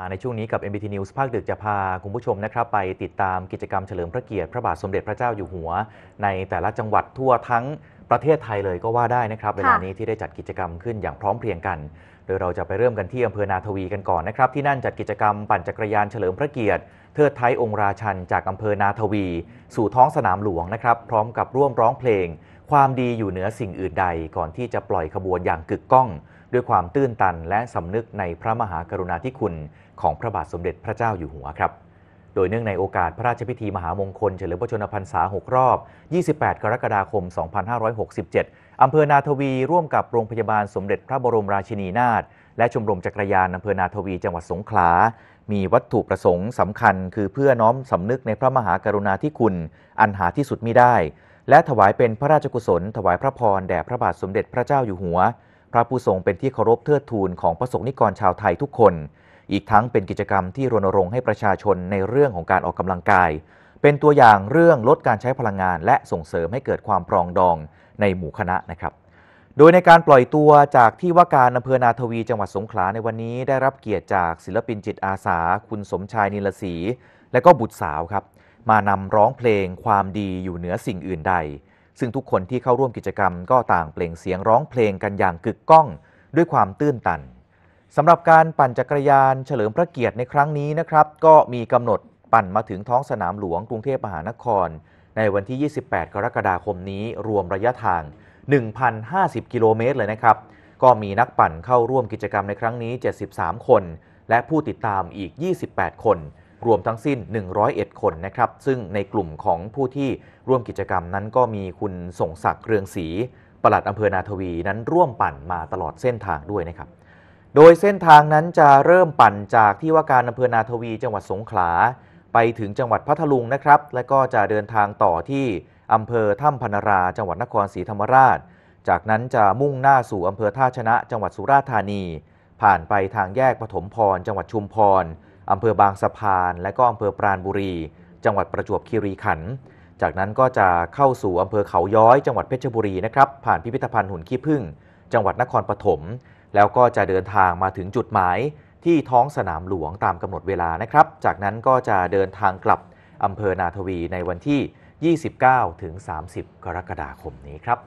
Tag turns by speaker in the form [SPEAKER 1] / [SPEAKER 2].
[SPEAKER 1] าในช่วงนี้กับ MBT News ภาคดึกจะพาคุณผู้ชมนะครับ ไปติดตามกิจกรรมเฉลิมพระเกียรติพระบาทสมเด็จพระเจ้าอยู่หัว ในแต่ละจังหวัดทั่วทั้งประเทศไทยเลยก็ว่าได้นะครับ เวลานี้ที่ได้จัดกิจกรรมขึ้นอย่างพร้อมเพรียงกัน โดยเราจะไปเริ่มกันที่อำเภอนาทวีกันก่อนนะครับ ที่นั่นจัดกิจกรรม ปั่นจักรยานเฉลิมพระเกียรติ เทิดไทยองค์ราชันจากอำเภอนาทวี สู่ท้องสนามหลวงนะครับ พร้อมกับร่วมร้องเพลงความดีอยู่เหนือสิ่งอื่นใดก่อนที่จะปล่อยขบวนอย่างกึกก้อง ด้วยความตื้นตันและสำนึกในพระมหากรุณาธิคุณ ของพระบาทสมเด็จพระเจ้าอยู่หัวครับ โดยเนื่องในโอกาสพระราชพิธีมหามงคลเฉลิมพระชนมพรรษา 6 รอบ 28 กรกฎาคม 2567 อำเภอนาทวีร่วมกับโรงพยาบาลสมเด็จพระบรมราชินีนาถและชมรมจักรยานอำเภอนาทวีจังหวัดสงขลา มีวัตถุประสงค์สำคัญ คือเพื่อน้อมสำนึกในพระมหากรุณาธิคุณ อันหาที่สุดมิได้และถวายเป็นพระราชกุศล ถวายพระพรแด่พระบาทสมเด็จพระเจ้าอยู่หัว พระผู้ทรงเป็นที่เคารพเทิดทูนของประสง์นิกรชาวไทยทุกคน อีกทั้งเป็นกิจกรรมที่รณรงค์ให้ประชาชนในเรื่องของการออกกำลังกาย เป็นตัวอย่างเรื่องลดการใช้พลังงานและส่งเสริมให้เกิดความปรองดองในหมู่คณะนะครับ โดยในการปล่อยตัวจากที่ว่าการอำเภอนาทวีจังหวัดสงขลาในวันนี้ ได้รับเกียรติจากศิลปินจิตอาสา คุณสมชายนิลศรีและก็บุตรสาวครับมานำร้องเพลงความดีอยู่เหนือสิ่งอื่นใด ซึ่งทุกคนที่เข้าร่วมกิจกรรมก็ต่างเปล่งเสียงร้องเพลงกันอย่างกึกก้องด้วยความตื้นตัน สำหรับการปั่นจักรยานเฉลิมพระเกียรติในครั้งนี้นะครับ ก็มีกำหนดปั่นมาถึงท้องสนามหลวงกรุงเทพมหานคร ในวันที่ 28 กรกฎาคมนี้รวมระยะทาง 1,050 กิโลเมตรเลยนะครับ ก็มีนักปั่นเข้าร่วมกิจกรรมในครั้งนี้ 73 คน และผู้ติดตามอีก 28 คนรวมทั้งสิ้น 101 คนนะครับ ซึ่งในกลุ่มของผู้ที่ร่วมกิจกรรมนั้น ก็มีคุณส่งศักดิ์เรืองศรีปลัดอำเภอนาทวีนั้น ร่วมปั่นมาตลอดเส้นทางด้วยนะครับ โดยเส้นทางนั้นจะเริ่มปั่นจากที่ว่าการอำเภอนาทวี จังหวัดสงขลาไปถึงจังหวัดพัทลุงนะครับ และก็จะเดินทางต่อที่อำเภอถ้ำพนราจังหวัดนครศรีธรรมราช จากนั้นจะมุ่งหน้าสู่อำเภอท่าชนะจังหวัดสุราษฎร์ธานี ผ่านไปทางแยกปฐมพรจังหวัดชุมพรอำเภอบางสะพานและก็อำเภอปราณบุรี จังหวัดประจวบคีรีขันธ์จากนั้นก็จะเข้าสู่อำเภอเขาย้อยจังหวัดเพชรบุรีนะครับผ่านพิพิธภัณฑ์หุ่นขี้ผึ้งจังหวัดนครปฐมแล้วก็จะเดินทางมาถึงจุดหมาย ที่ท้องสนามหลวงตามกำหนดเวลานะครับ จากนั้นก็จะเดินทางกลับ อำเภอนาทวีในวันที่ 29-30 กรกฎาคมนี้ครับ